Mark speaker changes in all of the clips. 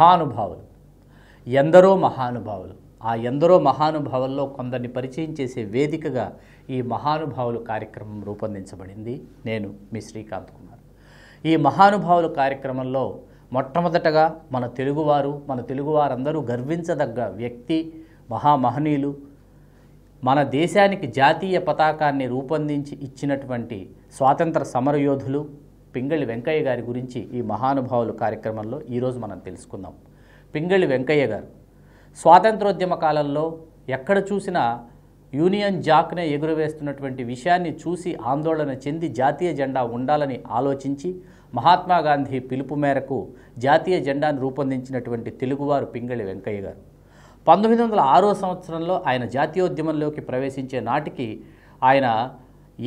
Speaker 1: మహానుభావులు ఎందరో మహానుభావులు ఆ ఎందరో మహానుభావుల్లో కొందరిని పరిచయం చేసే వేదికగా ఈ మహానుభావులు కార్యక్రమం రూపొందించబడింది నేను మీ శ్రీకాంత్ కుమార్ ఈ మహానుభావులు కార్యక్రమంలో మొట్టమొదటగా మన తెలుగువారు మన తెలుగువారందరూ గర్వించదగ్గ వ్యక్తి మహామహనీయులు మన దేశానికి జాతీయ పతాకాన్ని రూపొందించి ఇచ్చినటువంటి స్వాతంత్ర సమరయోధులు పింగళి వెంకయ్య గారి గురించి ఈ మహానుభావులు కార్యక్రమంలో ఈరోజు మనం తెలుసుకుందాం పింగళి వెంకయ్య గారు స్వాతంత్రోద్యమ కాలంలో ఎక్కడ చూసినా యూనియన్ జాక్నే ఎగురవేస్తున్నటువంటి విషయాన్ని చూసి ఆందోళన చెంది జాతీయ జెండా ఉండాలని ఆలోచించి మహాత్మాగాంధీ పిలుపు మేరకు జాతీయ జెండాను రూపొందించినటువంటి తెలుగువారు పింగళి వెంకయ్య గారు పంతొమ్మిది వందల ఆరో సంవత్సరంలో ఆయన జాతీయోద్యమంలోకి ప్రవేశించే నాటికి ఆయన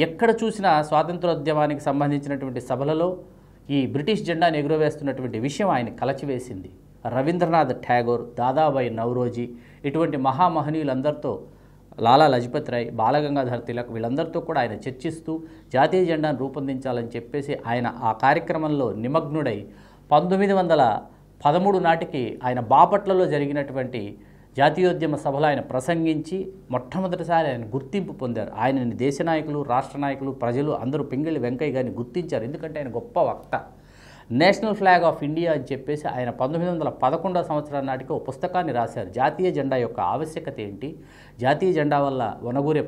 Speaker 1: ఎక్కడ చూసినా స్వాతంత్రోద్యమానికి సంబంధించినటువంటి సభలలో ఈ బ్రిటిష్ జెండాను ఎగురవేస్తున్నటువంటి విషయం ఆయన కలచివేసింది రవీంద్రనాథ్ ఠాగోర్ దాదాబాయి నవరోజీ ఇటువంటి మహామహనీయులందరితో లాలా లజపత్ రాయ్ బాలగంగాధర్ తిలక్ వీళ్ళందరితో కూడా ఆయన చర్చిస్తూ జాతీయ జెండాను రూపొందించాలని చెప్పేసి ఆయన ఆ కార్యక్రమంలో నిమగ్నుడై పంతొమ్మిది వందల పదమూడు నాటికి ఆయన బాపట్లలో జరిగినటువంటి జాతీయోద్యమ సభలో ఆయన ప్రసంగించి మొట్టమొదటిసారి ఆయన గుర్తింపు పొందారు ఆయనని దేశ నాయకులు రాష్ట్ర నాయకులు ప్రజలు అందరూ పింగళి వెంకయ్య గారిని గుర్తించారు ఎందుకంటే ఆయన గొప్ప వక్త నేషనల్ ఫ్లాగ్ ఆఫ్ ఇండియా అని చెప్పేసి ఆయన పంతొమ్మిది వందల పదకొండో సంవత్సరం నాటికి ఒక పుస్తకాన్ని రాశారు జాతీయ జెండా యొక్క ఆవశ్యకత ఏంటి జాతీయ జెండా వల్ల వనగూరే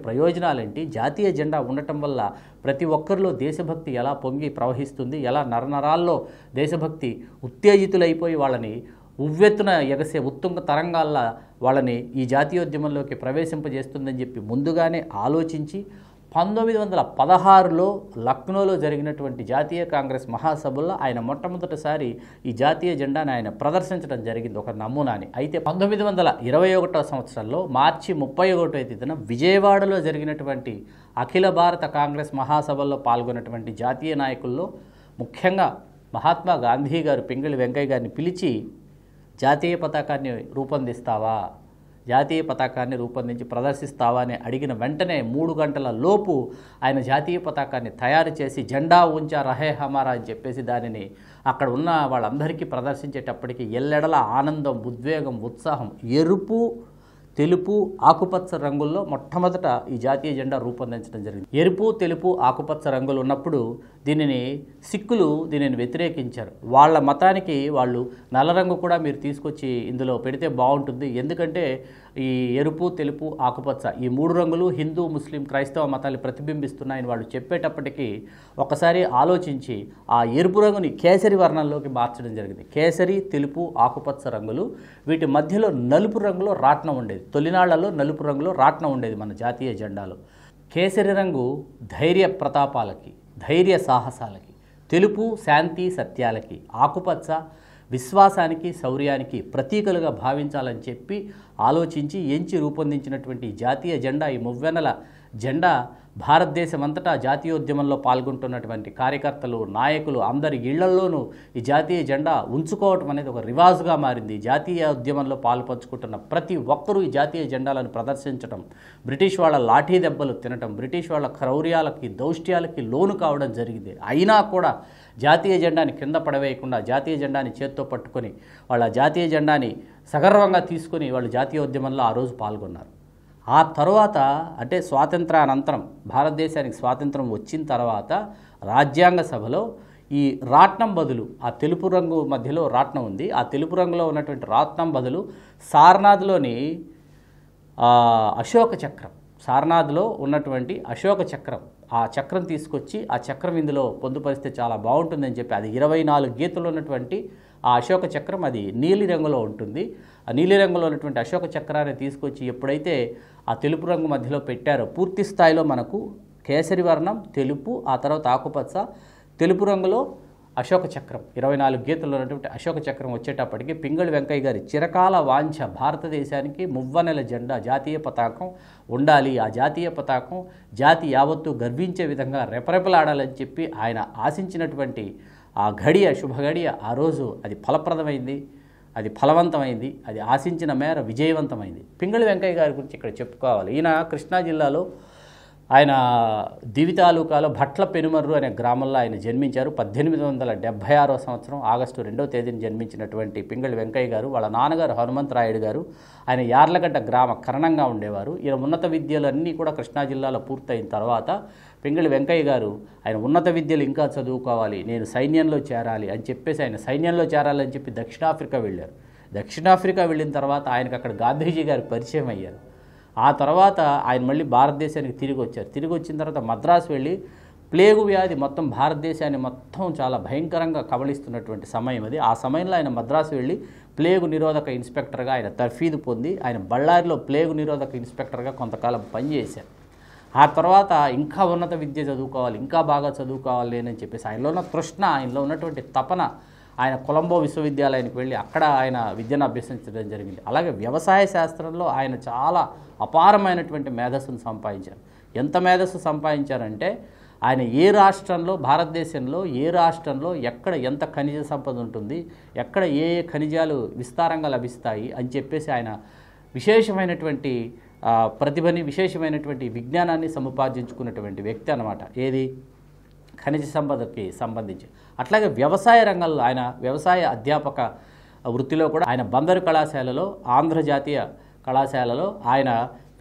Speaker 1: ఏంటి జాతీయ జెండా ఉండటం వల్ల ప్రతి ఒక్కరిలో దేశభక్తి ఎలా పొంగి ప్రవహిస్తుంది ఎలా నరనరాల్లో దేశభక్తి ఉత్తేజితులైపోయి వాళ్ళని ఉవ్వెత్తున ఎగసే ఉత్తుంగ తరంగాల్లో వాళ్ళని ఈ జాతీయోద్యమంలోకి ప్రవేశింపజేస్తుందని చెప్పి ముందుగానే ఆలోచించి పంతొమ్మిది వందల పదహారులో లక్నోలో జరిగినటువంటి జాతీయ కాంగ్రెస్ మహాసభల్లో ఆయన మొట్టమొదటిసారి ఈ జాతీయ జెండాను ఆయన ప్రదర్శించడం జరిగింది ఒక నమూనాని అయితే పంతొమ్మిది వందల ఇరవై ఒకటో సంవత్సరంలో మార్చి ముప్పై ఒకటో తేదీన విజయవాడలో జరిగినటువంటి అఖిల భారత కాంగ్రెస్ మహాసభల్లో పాల్గొన్నటువంటి జాతీయ నాయకుల్లో ముఖ్యంగా మహాత్మా గాంధీ గారు పింగళి వెంకయ్య గారిని పిలిచి జాతీయ పతాకాన్ని రూపొందిస్తావా జాతీయ పతాకాన్ని రూపొందించి ప్రదర్శిస్తావా అని అడిగిన వెంటనే మూడు గంటల లోపు ఆయన జాతీయ పతాకాన్ని తయారు చేసి జెండా ఉంచా రహే హమారా అని చెప్పేసి దానిని అక్కడ ఉన్న వాళ్ళందరికీ ప్రదర్శించేటప్పటికి ఎల్లెడల ఆనందం ఉద్వేగం ఉత్సాహం ఎరుపు తెలుపు ఆకుపచ్చ రంగుల్లో మొట్టమొదట ఈ జాతీయ జెండా రూపొందించడం జరిగింది ఎరుపు తెలుపు ఆకుపచ్చ రంగులు ఉన్నప్పుడు దీనిని సిక్కులు దీనిని వ్యతిరేకించారు వాళ్ళ మతానికి వాళ్ళు నల్ల రంగు కూడా మీరు తీసుకొచ్చి ఇందులో పెడితే బాగుంటుంది ఎందుకంటే ఈ ఎరుపు తెలుపు ఆకుపచ్చ ఈ మూడు రంగులు హిందూ ముస్లిం క్రైస్తవ మతాలు ప్రతిబింబిస్తున్నాయని వాళ్ళు చెప్పేటప్పటికీ ఒకసారి ఆలోచించి ఆ ఎరుపు రంగుని కేసరి వర్ణంలోకి మార్చడం జరిగింది కేసరి తెలుపు ఆకుపచ్చ రంగులు వీటి మధ్యలో నలుపు రంగులో రాట్నం ఉండేది తొలినాళ్లలో నలుపు రంగులో రాట్నం ఉండేది మన జాతీయ జెండాలో కేసరి రంగు ధైర్య ప్రతాపాలకి ధైర్య సాహసాలకి తెలుపు శాంతి సత్యాలకి ఆకుపచ్చ విశ్వాసానికి శౌర్యానికి ప్రతీకలుగా భావించాలని చెప్పి ఆలోచించి ఎంచి రూపొందించినటువంటి జాతీయ జెండా ఈ మువ్వెన్నెల జెండా భారతదేశం అంతటా జాతీయోద్యమంలో పాల్గొంటున్నటువంటి కార్యకర్తలు నాయకులు అందరి ఇళ్లల్లోనూ ఈ జాతీయ జెండా ఉంచుకోవటం అనేది ఒక రివాజ్గా మారింది జాతీయ ఉద్యమంలో పాల్పంచుకుంటున్న ప్రతి ఒక్కరూ ఈ జాతీయ జెండాలను ప్రదర్శించడం బ్రిటిష్ వాళ్ళ లాఠీ దెబ్బలు తినటం బ్రిటిష్ వాళ్ళ క్రౌర్యాలకి దౌష్ట్యాలకి లోను కావడం జరిగింది అయినా కూడా జాతీయ జెండాని కింద పడవేయకుండా జాతీయ జెండాని చేత్తో పట్టుకొని వాళ్ళ జాతీయ జెండాని సగర్వంగా తీసుకుని వాళ్ళు జాతీయోద్యమంలో ఆ రోజు పాల్గొన్నారు ఆ తర్వాత అంటే స్వాతంత్ర అనంతరం భారతదేశానికి స్వాతంత్రం వచ్చిన తర్వాత రాజ్యాంగ సభలో ఈ రాట్నం బదులు ఆ తెలుపు రంగు మధ్యలో రాట్నం ఉంది ఆ తెలుపు రంగులో ఉన్నటువంటి రాట్నం బదులు సారనాథ్లోని అశోక చక్రం సారనాథ్లో ఉన్నటువంటి అశోక చక్రం ఆ చక్రం తీసుకొచ్చి ఆ చక్రం ఇందులో పొందుపరిస్తే చాలా బాగుంటుందని చెప్పి అది ఇరవై నాలుగు గీతలు ఉన్నటువంటి ఆ అశోక చక్రం అది నీలి రంగులో ఉంటుంది ఆ నీలి రంగులో ఉన్నటువంటి అశోక చక్రాన్ని తీసుకొచ్చి ఎప్పుడైతే ఆ తెలుపు రంగు మధ్యలో పెట్టారో పూర్తి స్థాయిలో మనకు కేసరి వర్ణం తెలుపు ఆ తర్వాత ఆకుపచ్చ తెలుపు రంగులో అశోక చక్రం ఇరవై నాలుగు గీతల్లో ఉన్నటువంటి అశోక చక్రం వచ్చేటప్పటికి పింగళి వెంకయ్య గారి చిరకాల వాంఛ భారతదేశానికి మువ్వనెల జెండా జాతీయ పతాకం ఉండాలి ఆ జాతీయ పతాకం జాతి యావత్తు గర్వించే విధంగా రెపరెపలాడాలని చెప్పి ఆయన ఆశించినటువంటి ఆ ఘడియ ఘడియ ఆ రోజు అది ఫలప్రదమైంది అది ఫలవంతమైంది అది ఆశించిన మేర విజయవంతమైంది పింగళి వెంకయ్య గారి గురించి ఇక్కడ చెప్పుకోవాలి ఈయన కృష్ణా జిల్లాలో ఆయన తాలూకాలో భట్ల పెనుమర్రు అనే గ్రామంలో ఆయన జన్మించారు పద్దెనిమిది వందల డెబ్భై ఆరో సంవత్సరం ఆగస్టు రెండవ తేదీన జన్మించినటువంటి పింగళి వెంకయ్య గారు వాళ్ళ నాన్నగారు హనుమంతరాయుడు గారు ఆయన యార్లగడ్డ గ్రామ కరణంగా ఉండేవారు ఈయన ఉన్నత విద్యలన్నీ కూడా కృష్ణా జిల్లాలో పూర్తయిన తర్వాత పింగళి వెంకయ్య గారు ఆయన ఉన్నత విద్యలు ఇంకా చదువుకోవాలి నేను సైన్యంలో చేరాలి అని చెప్పేసి ఆయన సైన్యంలో చేరాలని చెప్పి దక్షిణాఫ్రికా వెళ్ళారు దక్షిణాఫ్రికా వెళ్ళిన తర్వాత ఆయనకు అక్కడ గాంధీజీ గారు పరిచయం అయ్యారు ఆ తర్వాత ఆయన మళ్ళీ భారతదేశానికి తిరిగి వచ్చారు తిరిగి వచ్చిన తర్వాత మద్రాసు వెళ్ళి ప్లేగు వ్యాధి మొత్తం భారతదేశాన్ని మొత్తం చాలా భయంకరంగా కబలిస్తున్నటువంటి సమయం అది ఆ సమయంలో ఆయన మద్రాసు వెళ్ళి ప్లేగు నిరోధక ఇన్స్పెక్టర్గా ఆయన తర్ఫీదు పొంది ఆయన బళ్ళారిలో ప్లేగు నిరోధక ఇన్స్పెక్టర్గా కొంతకాలం పనిచేశారు ఆ తర్వాత ఇంకా ఉన్నత విద్య చదువుకోవాలి ఇంకా బాగా చదువుకోవాలి అని చెప్పేసి ఆయనలో ఉన్న తృష్ణ ఆయనలో ఉన్నటువంటి తపన ఆయన కొలంబో విశ్వవిద్యాలయానికి వెళ్ళి అక్కడ ఆయన విద్యను అభ్యసించడం జరిగింది అలాగే వ్యవసాయ శాస్త్రంలో ఆయన చాలా అపారమైనటువంటి మేధస్సును సంపాదించారు ఎంత మేధస్సు సంపాదించారంటే ఆయన ఏ రాష్ట్రంలో భారతదేశంలో ఏ రాష్ట్రంలో ఎక్కడ ఎంత ఖనిజ సంపద ఉంటుంది ఎక్కడ ఏ ఏ ఖనిజాలు విస్తారంగా లభిస్తాయి అని చెప్పేసి ఆయన విశేషమైనటువంటి ప్రతిభని విశేషమైనటువంటి విజ్ఞానాన్ని సముపార్జించుకున్నటువంటి వ్యక్తి అనమాట ఏది ఖనిజ సంపదకి సంబంధించి అట్లాగే వ్యవసాయ రంగంలో ఆయన వ్యవసాయ అధ్యాపక వృత్తిలో కూడా ఆయన బందరు కళాశాలలో ఆంధ్రజాతీయ కళాశాలలో ఆయన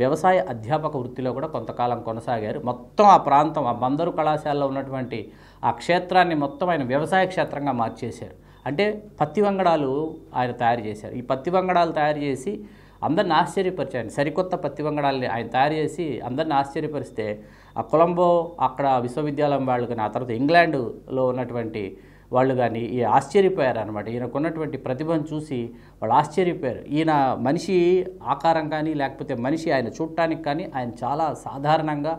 Speaker 1: వ్యవసాయ అధ్యాపక వృత్తిలో కూడా కొంతకాలం కొనసాగారు మొత్తం ఆ ప్రాంతం ఆ బందరు కళాశాలలో ఉన్నటువంటి ఆ క్షేత్రాన్ని మొత్తం ఆయన వ్యవసాయ క్షేత్రంగా మార్చేశారు అంటే పత్తి వంగడాలు ఆయన తయారు చేశారు ఈ పత్తి వంగడాలు తయారు చేసి అందరిని ఆశ్చర్యపరిచాయని సరికొత్త పత్తి వంగడాలని ఆయన తయారు చేసి అందరిని ఆశ్చర్యపరిస్తే ఆ కొలంబో అక్కడ విశ్వవిద్యాలయం వాళ్ళు కానీ ఆ తర్వాత ఇంగ్లాండ్లో ఉన్నటువంటి వాళ్ళు కానీ ఈ ఆశ్చర్యపోయారు అనమాట ఈయనకున్నటువంటి ప్రతిభను చూసి వాళ్ళు ఆశ్చర్యపోయారు ఈయన మనిషి ఆకారం కానీ లేకపోతే మనిషి ఆయన చూడటానికి కానీ ఆయన చాలా సాధారణంగా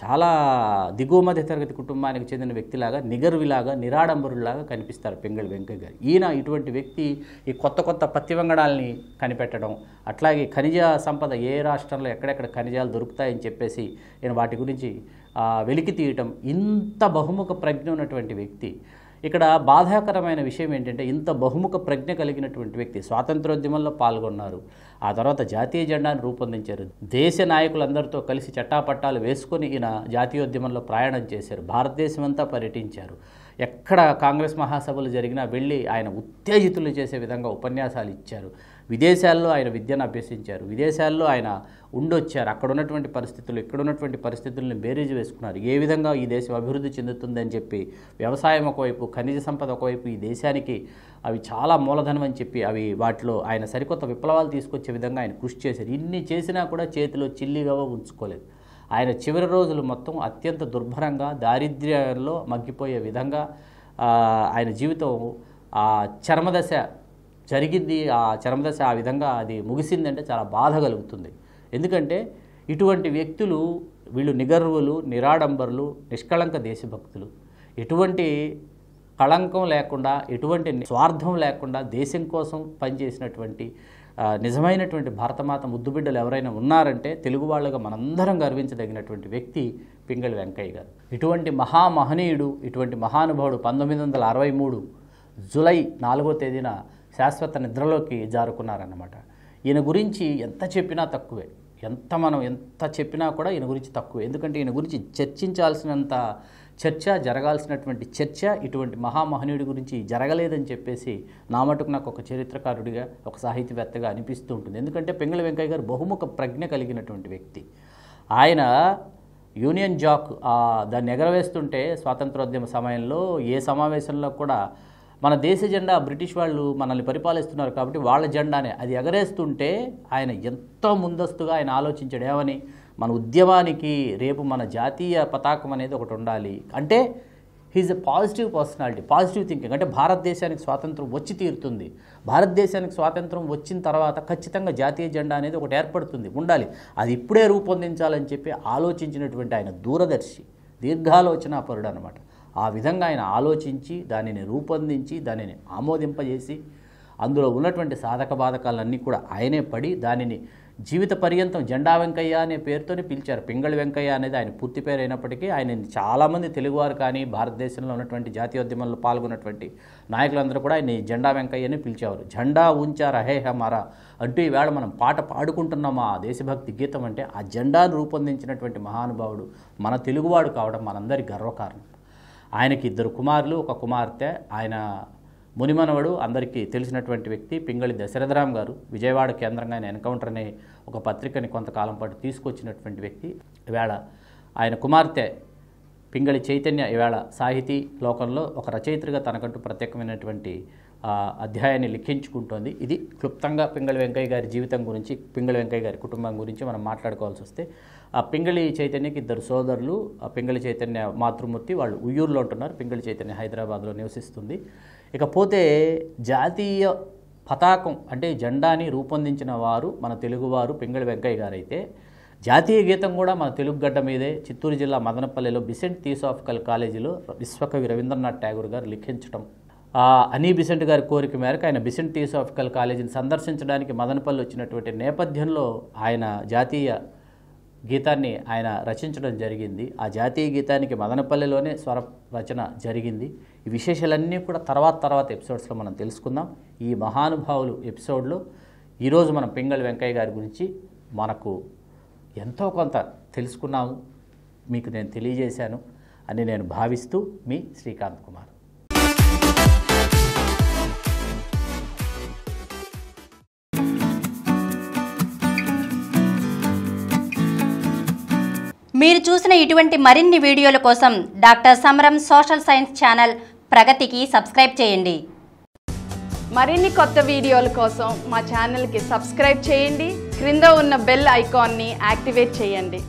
Speaker 1: చాలా దిగువ మధ్య తరగతి కుటుంబానికి చెందిన వ్యక్తిలాగా నిగర్విలాగా నిరాడంబరులాగా కనిపిస్తారు పెంగళి వెంకయ్య గారు ఈయన ఇటువంటి వ్యక్తి ఈ కొత్త కొత్త పత్తి వంగడాల్ని కనిపెట్టడం అట్లాగే ఖనిజ సంపద ఏ రాష్ట్రంలో ఎక్కడెక్కడ ఖనిజాలు దొరుకుతాయని చెప్పేసి నేను వాటి గురించి వెలికి తీయటం ఇంత బహుముఖ ప్రజ్ఞ ఉన్నటువంటి వ్యక్తి ఇక్కడ బాధాకరమైన విషయం ఏంటంటే ఇంత బహుముఖ ప్రజ్ఞ కలిగినటువంటి వ్యక్తి స్వాతంత్రోద్యమంలో పాల్గొన్నారు ఆ తర్వాత జాతీయ జెండాను రూపొందించారు దేశ నాయకులందరితో కలిసి చట్టాపట్టాలు వేసుకొని ఈయన జాతీయోద్యమంలో ప్రయాణం చేశారు భారతదేశమంతా పర్యటించారు ఎక్కడ కాంగ్రెస్ మహాసభలు జరిగినా వెళ్ళి ఆయన ఉత్తేజితులు చేసే విధంగా ఉపన్యాసాలు ఇచ్చారు విదేశాల్లో ఆయన విద్యను అభ్యసించారు విదేశాల్లో ఆయన ఉండొచ్చారు అక్కడ ఉన్నటువంటి పరిస్థితులు ఇక్కడ ఉన్నటువంటి పరిస్థితులను బేరేజ్ వేసుకున్నారు ఏ విధంగా ఈ దేశం అభివృద్ధి చెందుతుందని చెప్పి వ్యవసాయం ఒకవైపు ఖనిజ సంపద ఒకవైపు ఈ దేశానికి అవి చాలా మూలధనం అని చెప్పి అవి వాటిలో ఆయన సరికొత్త విప్లవాలు తీసుకొచ్చే విధంగా ఆయన కృషి చేశారు ఇన్ని చేసినా కూడా చేతిలో చిల్లిగా ఉంచుకోలేదు ఆయన చివరి రోజులు మొత్తం అత్యంత దుర్భరంగా దారిద్ర్యంలో మగ్గిపోయే విధంగా ఆయన జీవితం ఆ చర్మదశ జరిగింది ఆ చర్మదశ ఆ విధంగా అది ముగిసిందంటే చాలా బాధ కలుగుతుంది ఎందుకంటే ఇటువంటి వ్యక్తులు వీళ్ళు నిగర్వులు నిరాడంబరులు నిష్కళంక దేశభక్తులు ఎటువంటి కళంకం లేకుండా ఎటువంటి స్వార్థం లేకుండా దేశం కోసం పనిచేసినటువంటి నిజమైనటువంటి భారతమాత ముద్దుబిడ్డలు ఎవరైనా ఉన్నారంటే తెలుగు వాళ్ళగా మనందరం గర్వించదగినటువంటి వ్యక్తి పింగళి వెంకయ్య గారు ఇటువంటి మహామహనీయుడు ఇటువంటి మహానుభావుడు పంతొమ్మిది వందల అరవై మూడు జులై నాలుగో తేదీన శాశ్వత నిద్రలోకి జారుకున్నారన్నమాట ఈయన గురించి ఎంత చెప్పినా తక్కువే ఎంత మనం ఎంత చెప్పినా కూడా ఈయన గురించి తక్కువే ఎందుకంటే ఈయన గురించి చర్చించాల్సినంత చర్చ జరగాల్సినటువంటి చర్చ ఇటువంటి మహామహనీయుడి గురించి జరగలేదని చెప్పేసి నా మటుకు నాకు ఒక చరిత్రకారుడిగా ఒక సాహితీవేత్తగా అనిపిస్తూ ఉంటుంది ఎందుకంటే పెంగళ వెంకయ్య గారు బహుముఖ ప్రజ్ఞ కలిగినటువంటి వ్యక్తి ఆయన యూనియన్ జాక్ దాన్ని ఎగరవేస్తుంటే స్వాతంత్రోద్యమ సమయంలో ఏ సమావేశంలో కూడా మన దేశ జెండా బ్రిటిష్ వాళ్ళు మనల్ని పరిపాలిస్తున్నారు కాబట్టి వాళ్ళ జెండానే అది ఎగరేస్తుంటే ఆయన ఎంతో ముందస్తుగా ఆయన ఆలోచించడేమని ఏమని మన ఉద్యమానికి రేపు మన జాతీయ పతాకం అనేది ఒకటి ఉండాలి అంటే he's a positive personality positive thinking అంటే భారతదేశానికి స్వాతంత్రం వచ్చి తీరుతుంది భారతదేశానికి స్వాతంత్రం వచ్చిన తర్వాత ఖచ్చితంగా జాతీయ జెండా అనేది ఒకటి ఏర్పడుతుంది ఉండాలి అది ఇప్పుడే రూపొందించాలని చెప్పి ఆలోచించినటువంటి ఆయన దూరదర్శి పరుడు అనమాట ఆ విధంగా ఆయన ఆలోచించి దానిని రూపొందించి దానిని ఆమోదింపజేసి అందులో ఉన్నటువంటి సాధక బాధకాలన్నీ కూడా ఆయనే పడి దానిని జీవిత పర్యంతం జెండా వెంకయ్య అనే పేరుతోనే పిలిచారు పింగళి వెంకయ్య అనేది ఆయన పూర్తి పేరు అయినప్పటికీ ఆయన చాలామంది తెలుగువారు కానీ భారతదేశంలో ఉన్నటువంటి జాతీయోద్యమంలో పాల్గొన్నటువంటి నాయకులందరూ కూడా ఆయన జెండా వెంకయ్య అని పిలిచేవారు జెండా ఉంచారు హే హమారా అంటూ ఈవేళ మనం పాట పాడుకుంటున్నాం ఆ దేశభక్తి గీతం అంటే ఆ జెండాను రూపొందించినటువంటి మహానుభావుడు మన తెలుగువాడు కావడం మనందరి గర్వకారణం ఆయనకి ఇద్దరు కుమారులు ఒక కుమార్తె ఆయన మునిమనవడు అందరికీ తెలిసినటువంటి వ్యక్తి పింగళి దశరథరామ్ గారు విజయవాడ కేంద్రంగా ఆయన ఎన్కౌంటర్ అనే ఒక పత్రికని కొంతకాలం పాటు తీసుకొచ్చినటువంటి వ్యక్తి ఈవేళ ఆయన కుమార్తె పింగళి చైతన్య ఈవేళ సాహితీ లోకంలో ఒక రచయిత్రిగా తనకంటూ ప్రత్యేకమైనటువంటి అధ్యాయాన్ని లిఖించుకుంటోంది ఇది క్లుప్తంగా పింగళి వెంకయ్య గారి జీవితం గురించి పింగళి వెంకయ్య గారి కుటుంబం గురించి మనం మాట్లాడుకోవాల్సి వస్తే ఆ పింగళి చైతన్యకి ఇద్దరు సోదరులు పింగళి చైతన్య మాతృమూర్తి వాళ్ళు ఉయ్యూరులో ఉంటున్నారు పింగళి చైతన్య హైదరాబాద్లో నివసిస్తుంది ఇకపోతే జాతీయ పతాకం అంటే జెండాని రూపొందించిన వారు మన తెలుగువారు పింగళి వెంకయ్య గారైతే జాతీయ గీతం కూడా మన తెలుగు గడ్డ మీదే చిత్తూరు జిల్లా మదనపల్లిలో బిసెంట్ థియోసాఫికల్ కాలేజీలో విశ్వకవి రవీంద్రనాథ్ ఠాగూర్ గారు లిఖించడం అనీ బిసెంట్ గారి కోరిక మేరకు ఆయన బిసెంట్ థియోసాఫికల్ కాలేజీని సందర్శించడానికి మదనపల్లి వచ్చినటువంటి నేపథ్యంలో ఆయన జాతీయ గీతాన్ని ఆయన రచించడం జరిగింది ఆ జాతీయ గీతానికి మదనపల్లిలోనే స్వర రచన జరిగింది ఈ విశేషాలన్నీ కూడా తర్వాత తర్వాత ఎపిసోడ్స్లో మనం తెలుసుకుందాం ఈ మహానుభావులు ఎపిసోడ్లో ఈరోజు మనం పింగళి వెంకయ్య గారి గురించి మనకు ఎంతో కొంత తెలుసుకున్నాము మీకు నేను తెలియజేశాను అని నేను భావిస్తూ మీ శ్రీకాంత్ కుమార్ మీరు చూసిన ఇటువంటి మరిన్ని వీడియోల కోసం doctor Samaram social science channel ప్రగతికి సబ్స్క్రైబ్ చేయండి మరిన్ని కొత్త వీడియోల కోసం మా ఛానల్కి సబ్స్క్రైబ్ చేయండి క్రింద ఉన్న బెల్ ఐకాన్ని యాక్టివేట్ చేయండి